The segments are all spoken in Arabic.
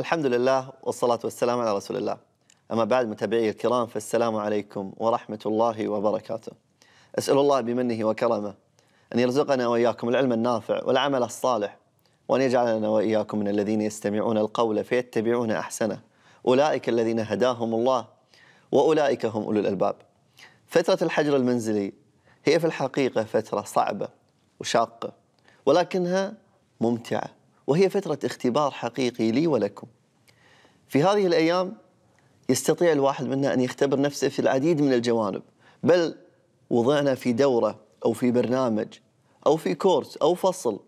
الحمد لله والصلاة والسلام على رسول الله أما بعد متابعي الكرام فالسلام عليكم ورحمة الله وبركاته أسأل الله بمنه وكرمه أن يرزقنا وإياكم العلم النافع والعمل الصالح وأن يجعلنا وإياكم من الذين يستمعون القول فيتبعون أحسنه أولئك الذين هداهم الله وأولئك هم أولو الألباب فترة الحجر المنزلي هي في الحقيقة فترة صعبة وشاقة ولكنها ممتعة وهي فترة اختبار حقيقي لي ولكم في هذه الأيام يستطيع الواحد منا أن يختبر نفسه في العديد من الجوانب بل وضعنا في دورة أو في برنامج أو في كورس أو فصل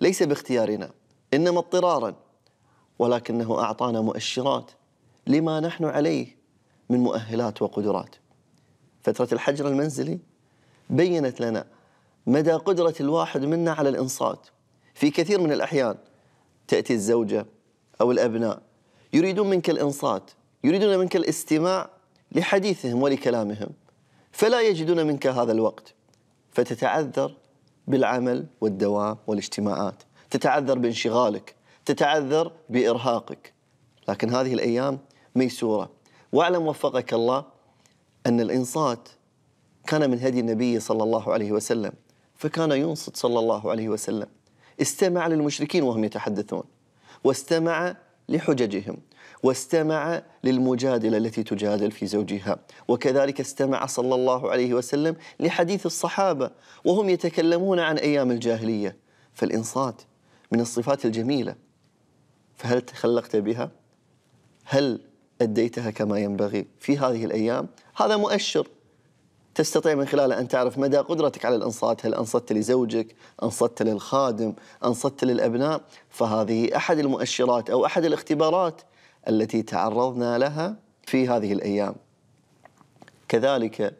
ليس باختيارنا إنما اضطرارا ولكنه أعطانا مؤشرات لما نحن عليه من مؤهلات وقدرات فترة الحجر المنزلي بينت لنا مدى قدرة الواحد منا على الإنصات في كثير من الأحيان تأتي الزوجة أو الأبناء يريدون منك الإنصات يريدون منك الاستماع لحديثهم ولكلامهم فلا يجدون منك هذا الوقت فتتعذر بالعمل والدوام والاجتماعات تتعذر بانشغالك تتعذر بإرهاقك لكن هذه الأيام ميسورة واعلم وفقك الله أن الإنصات كان من هدي النبي صلى الله عليه وسلم فكان ينصت صلى الله عليه وسلم استمع للمشركين وهم يتحدثون واستمع لحججهم واستمع للمجادله التي تجادل في زوجها وكذلك استمع صلى الله عليه وسلم لحديث الصحابه وهم يتكلمون عن ايام الجاهليه فالانصات من الصفات الجميله فهل تخلقت بها هل اديتها كما ينبغي في هذه الايام هذا مؤشر تستطيع من خلاله أن تعرف مدى قدرتك على الإنصات هل أنصت لزوجك أنصت للخادم أنصت للأبناء فهذه أحد المؤشرات أو أحد الاختبارات التي تعرضنا لها في هذه الأيام كذلك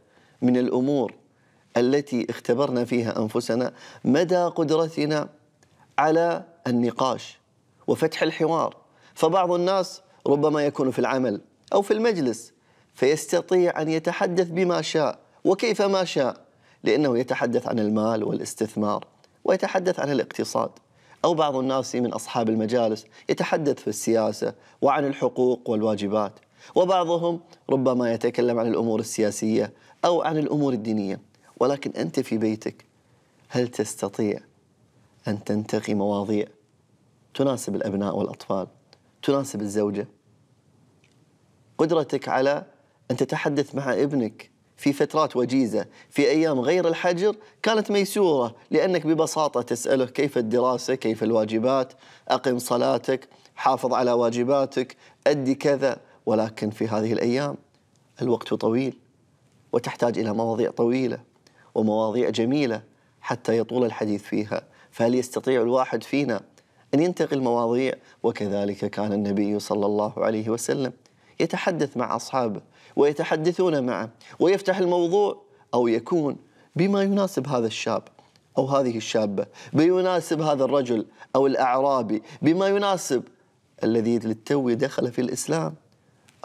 من الأمور التي اختبرنا فيها أنفسنا مدى قدرتنا على النقاش وفتح الحوار فبعض الناس ربما يكون في العمل أو في المجلس فيستطيع أن يتحدث بما شاء وكيف ما شاء لأنه يتحدث عن المال والاستثمار ويتحدث عن الاقتصاد أو بعض الناس من أصحاب المجالس يتحدث في السياسة وعن الحقوق والواجبات وبعضهم ربما يتكلم عن الأمور السياسية أو عن الأمور الدينية ولكن أنت في بيتك هل تستطيع أن تنتقي مواضيع تناسب الأبناء والأطفال تناسب الزوجة قدرتك على أن تتحدث مع ابنك في فترات وجيزة في أيام غير الحجر كانت ميسورة لأنك ببساطة تسأله كيف الدراسة كيف الواجبات أقم صلاتك حافظ على واجباتك أدي كذا ولكن في هذه الأيام الوقت طويل وتحتاج إلى مواضيع طويلة ومواضيع جميلة حتى يطول الحديث فيها فهل يستطيع الواحد فينا أن ينتقي المواضيع وكذلك كان النبي صلى الله عليه وسلم يتحدث مع أصحابه ويتحدثون معه ويفتح الموضوع او يكون بما يناسب هذا الشاب او هذه الشابه، بيناسب هذا الرجل او الاعرابي، بما يناسب الذي للتو دخل في الاسلام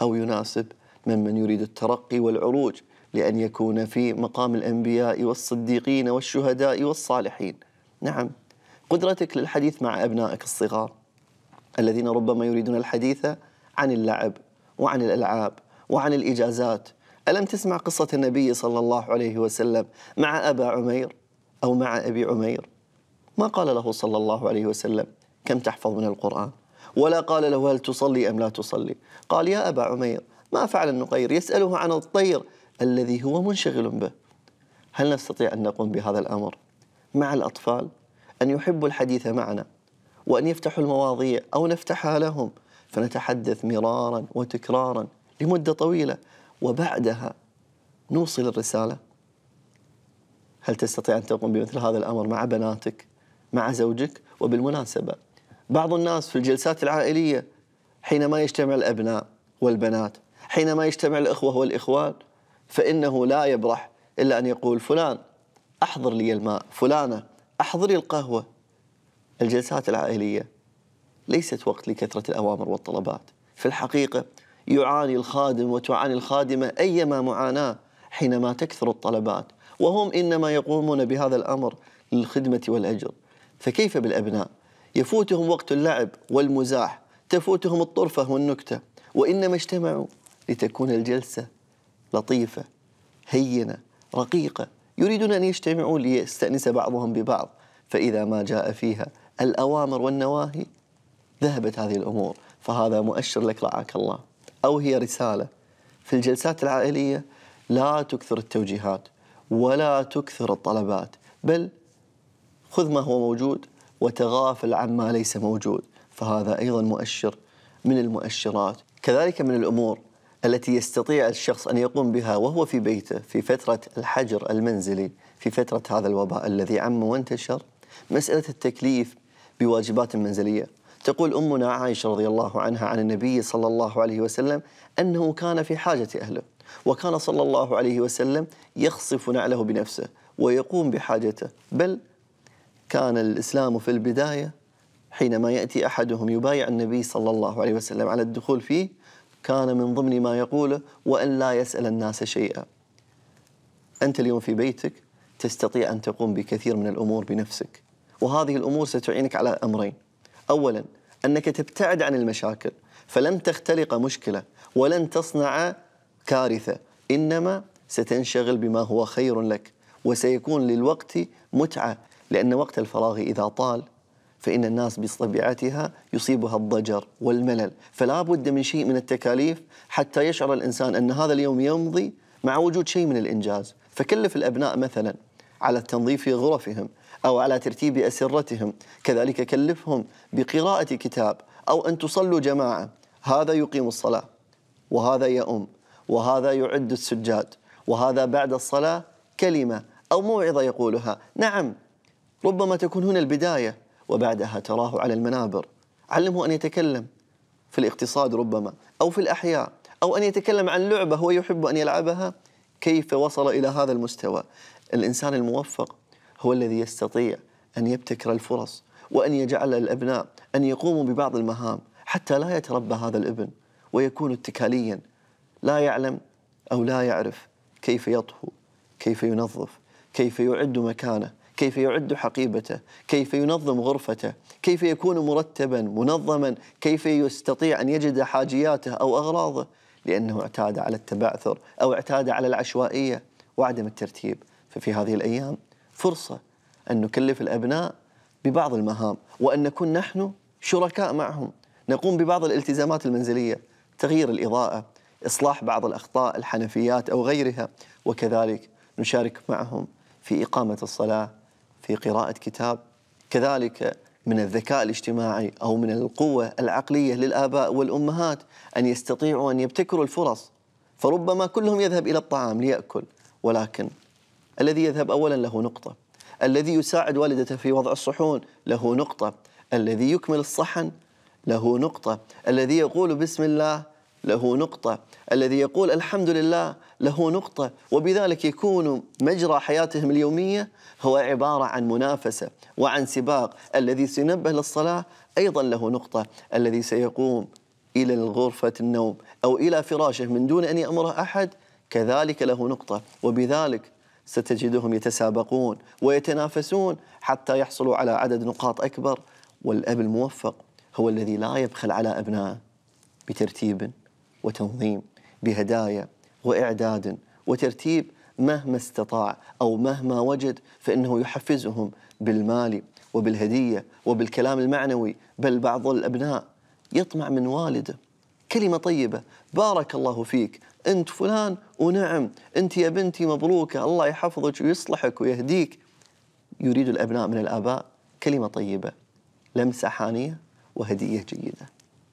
او يناسب من من يريد الترقي والعروج لان يكون في مقام الانبياء والصديقين والشهداء والصالحين. نعم قدرتك للحديث مع ابنائك الصغار الذين ربما يريدون الحديث عن اللعب وعن الالعاب وعن الإجازات ألم تسمع قصة النبي صلى الله عليه وسلم مع أبا عمير أو مع أبي عمير ما قال له صلى الله عليه وسلم كم تحفظ من القرآن ولا قال له هل تصلي أم لا تصلي قال يا أبا عمير ما فعل النقير يسأله عن الطير الذي هو منشغل به هل نستطيع أن نقوم بهذا الأمر مع الأطفال أن يحبوا الحديث معنا وأن يفتحوا المواضيع أو نفتحها لهم فنتحدث مرارا وتكرارا لمدة طويلة وبعدها نوصل الرسالة هل تستطيع أن تقوم بمثل هذا الأمر مع بناتك مع زوجك وبالمناسبة بعض الناس في الجلسات العائلية حينما يجتمع الأبناء والبنات حينما يجتمع الأخوة والإخوان فإنه لا يبرح إلا أن يقول فلان أحضر لي الماء فلانة أحضري القهوة الجلسات العائلية ليست وقت لكثرة الأوامر والطلبات في الحقيقة يعاني الخادم وتعاني الخادمة أيما معاناة حينما تكثر الطلبات وهم إنما يقومون بهذا الأمر للخدمة والأجر فكيف بالأبناء يفوتهم وقت اللعب والمزاح تفوتهم الطرفة والنكتة وإنما اجتمعوا لتكون الجلسة لطيفة هينة رقيقة يريدون أن يجتمعوا ليستأنس بعضهم ببعض فإذا ما جاء فيها الأوامر والنواهي ذهبت هذه الأمور فهذا مؤشر لك رعاك الله أو هي رسالة في الجلسات العائلية لا تكثر التوجيهات ولا تكثر الطلبات بل خذ ما هو موجود وتغافل عما ليس موجود فهذا أيضا مؤشر من المؤشرات كذلك من الأمور التي يستطيع الشخص أن يقوم بها وهو في بيته في فترة الحجر المنزلي في فترة هذا الوباء الذي عم وانتشر مسألة التكليف بواجبات منزلية تقول أمنا عائشة رضي الله عنها عن النبي صلى الله عليه وسلم أنه كان في حاجة أهله وكان صلى الله عليه وسلم يخصف نعله بنفسه ويقوم بحاجته بل كان الإسلام في البداية حينما يأتي أحدهم يبايع النبي صلى الله عليه وسلم على الدخول فيه كان من ضمن ما يقوله وأن لا يسأل الناس شيئا أنت اليوم في بيتك تستطيع أن تقوم بكثير من الأمور بنفسك وهذه الأمور ستعينك على أمرين اولا انك تبتعد عن المشاكل فلن تختلق مشكله ولن تصنع كارثه انما ستنشغل بما هو خير لك وسيكون للوقت متعه لان وقت الفراغ اذا طال فإن الناس بطبيعتها يصيبها الضجر والملل فلا بد من شيء من التكاليف حتى يشعر الإنسان أن هذا اليوم يمضي مع وجود شيء من الإنجاز فكلف الأبناء مثلا على التنظيف في غرفهم أو على ترتيب أسرتهم كذلك كلفهم بقراءة كتاب أو أن تصلوا جماعة هذا يقيم الصلاة وهذا يؤم وهذا يعد السجاد وهذا بعد الصلاة كلمة أو موعظة يقولها نعم ربما تكون هنا البداية وبعدها تراه على المنابر علمه أن يتكلم في الاقتصاد ربما أو في الأحياء أو أن يتكلم عن لعبة هو يحب أن يلعبها كيف وصل إلى هذا المستوى الإنسان الموفق هو الذي يستطيع أن يبتكر الفرص وأن يجعل الأبناء أن يقوموا ببعض المهام حتى لا يتربى هذا الابن ويكون اتكاليا لا يعلم أو لا يعرف كيف يطهو كيف ينظف كيف يعد مكانه كيف يعد حقيبته كيف ينظم غرفته كيف يكون مرتبا منظما كيف يستطيع أن يجد حاجياته أو أغراضه لأنه اعتاد على التبعثر أو اعتاد على العشوائية وعدم الترتيب ففي هذه الأيام فرصة أن نكلف الأبناء ببعض المهام وأن نكون نحن شركاء معهم نقوم ببعض الالتزامات المنزلية تغيير الإضاءة إصلاح بعض الأخطاء الحنفيات أو غيرها وكذلك نشارك معهم في إقامة الصلاة في قراءة كتاب كذلك من الذكاء الاجتماعي أو من القوة العقلية للآباء والأمهات أن يستطيعوا أن يبتكروا الفرص فربما كلهم يذهب إلى الطعام ليأكل ولكن الذي يذهب أولا له نقطة الذي يساعد والدته في وضع الصحون له نقطة الذي يكمل الصحن له نقطة الذي يقول بسم الله له نقطة الذي يقول الحمد لله له نقطة وبذلك يكون مجرى حياتهم اليومية هو عبارة عن منافسة وعن سباق الذي سينبه للصلاة أيضا له نقطة الذي سيقوم إلى الغرفة النوم أو إلى فراشه من دون أن يأمره أحد كذلك له نقطة وبذلك ستجدهم يتسابقون ويتنافسون حتى يحصلوا على عدد نقاط أكبر والأب الموفق هو الذي لا يبخل على أبنائه بترتيب وتنظيم بهدايا وإعداد وترتيب مهما استطاع أو مهما وجد فإنه يحفزهم بالمال وبالهدية وبالكلام المعنوي بل بعض الأبناء يطمع من والده كلمة طيبة بارك الله فيك انت فلان ونعم انت يا بنتي مبروكه الله يحفظك ويصلحك ويهديك يريد الابناء من الاباء كلمه طيبه لمسه حانيه وهديه جيده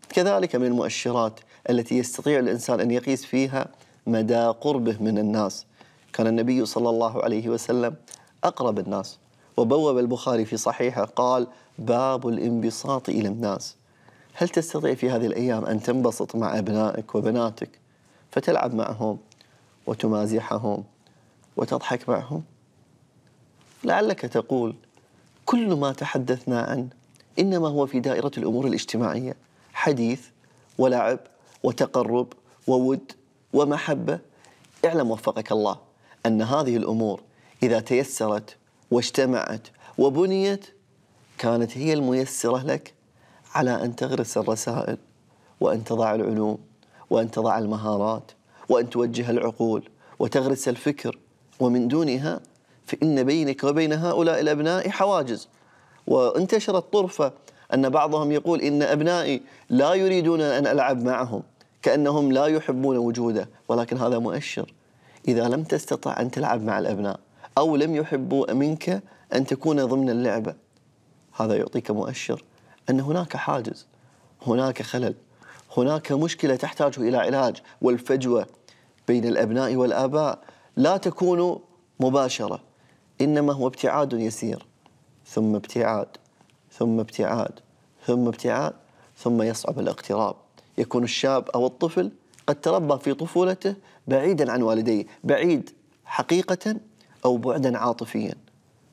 كذلك من المؤشرات التي يستطيع الانسان ان يقيس فيها مدى قربه من الناس كان النبي صلى الله عليه وسلم اقرب الناس وبوب البخاري في صحيحه قال باب الانبساط الى الناس هل تستطيع في هذه الايام ان تنبسط مع ابنائك وبناتك فتلعب معهم وتمازحهم وتضحك معهم لعلك تقول كل ما تحدثنا عنه انما هو في دائره الامور الاجتماعيه حديث ولعب وتقرب وود ومحبه اعلم وفقك الله ان هذه الامور اذا تيسرت واجتمعت وبنيت كانت هي الميسره لك على ان تغرس الرسائل وان تضع العلوم وأن تضع المهارات وأن توجه العقول وتغرس الفكر ومن دونها فإن بينك وبين هؤلاء الأبناء حواجز وانتشرت طرفة أن بعضهم يقول إن أبنائي لا يريدون أن ألعب معهم كأنهم لا يحبون وجوده ولكن هذا مؤشر إذا لم تستطع أن تلعب مع الأبناء أو لم يحبوا منك أن تكون ضمن اللعبة هذا يعطيك مؤشر أن هناك حاجز هناك خلل هناك مشكله تحتاج الى علاج والفجوه بين الابناء والاباء لا تكون مباشره انما هو ابتعاد يسير ثم ابتعاد ثم ابتعاد ثم ابتعاد ثم يصعب الاقتراب يكون الشاب او الطفل قد تربى في طفولته بعيدا عن والديه بعيد حقيقه او بعدا عاطفيا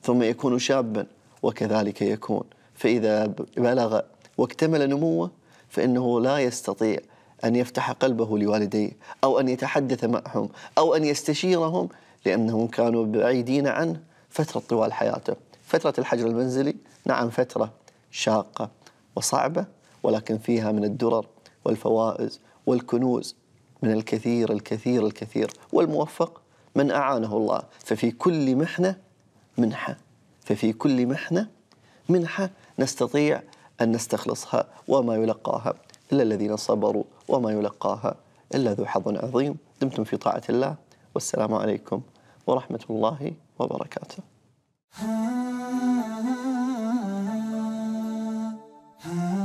ثم يكون شابا وكذلك يكون فاذا بلغ واكتمل نموه فإنه لا يستطيع أن يفتح قلبه لوالديه أو أن يتحدث معهم أو أن يستشيرهم لأنهم كانوا بعيدين عنه فترة طوال حياته فترة الحجر المنزلي نعم فترة شاقة وصعبة ولكن فيها من الدرر والفوائز والكنوز من الكثير الكثير الكثير والموفق من أعانه الله ففي كل محنة منحة ففي كل محنة منحة نستطيع أن نستخلصها وما يلقاها إلا الذين صبروا وما يلقاها إلا ذو حظ عظيم دمتم في طاعة الله والسلام عليكم ورحمة الله وبركاته Ha